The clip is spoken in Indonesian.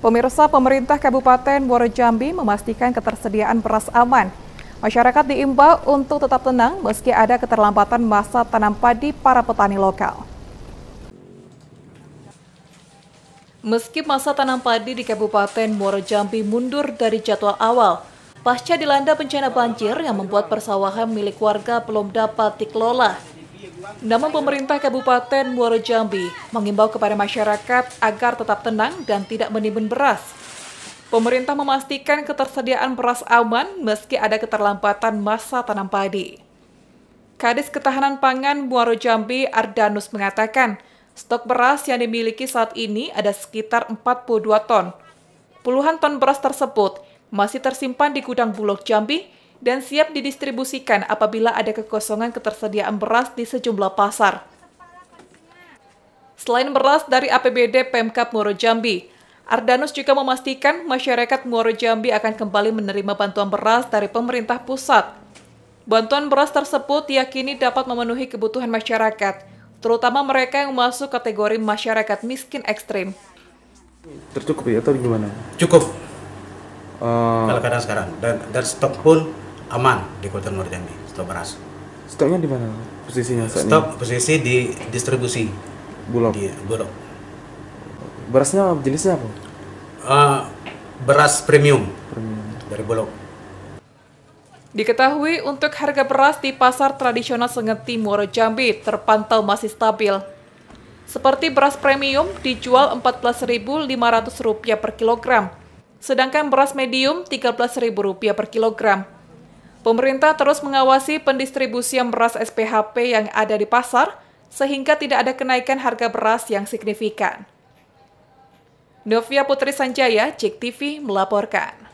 Pemirsa pemerintah Kabupaten Muara Jambi memastikan ketersediaan beras aman. Masyarakat diimbau untuk tetap tenang meski ada keterlambatan masa tanam padi para petani lokal. Meski masa tanam padi di Kabupaten Muara Jambi mundur dari jadwal awal, pasca dilanda bencana banjir yang membuat persawahan milik warga belum dapat dikelola. Nama pemerintah Kabupaten Muaro Jambi mengimbau kepada masyarakat agar tetap tenang dan tidak menimbun beras. Pemerintah memastikan ketersediaan beras aman meski ada keterlambatan masa tanam padi. Kadis Ketahanan Pangan Muaro Jambi Ardanus mengatakan, stok beras yang dimiliki saat ini ada sekitar 42 ton. Puluhan ton beras tersebut masih tersimpan di gudang Bulog Jambi dan siap didistribusikan apabila ada kekosongan ketersediaan beras di sejumlah pasar. Selain beras dari APBD Pemkap Muaro Jambi, Ardanus juga memastikan masyarakat Muaro Jambi akan kembali menerima bantuan beras dari pemerintah pusat. Bantuan beras tersebut diyakini dapat memenuhi kebutuhan masyarakat, terutama mereka yang masuk kategori masyarakat miskin ekstrim. Tercukup ya atau gimana? Cukup. Uh, kalau karena sekarang dan dan stok pun aman di kota timur Jambi stok beras stoknya di mana posisinya saat stok ini? posisi di distribusi bulog di bulog berasnya jenisnya apa uh, beras premium, premium. dari bulog Diketahui untuk harga beras di pasar tradisional Sengeti timur Jambi terpantau masih stabil. Seperti beras premium dijual Rp14.500 per kilogram, sedangkan beras medium Rp13.000 per kilogram. Pemerintah terus mengawasi pendistribusian beras SPHP yang ada di pasar, sehingga tidak ada kenaikan harga beras yang signifikan. Novia Putri Sanjaya, Cek TV melaporkan.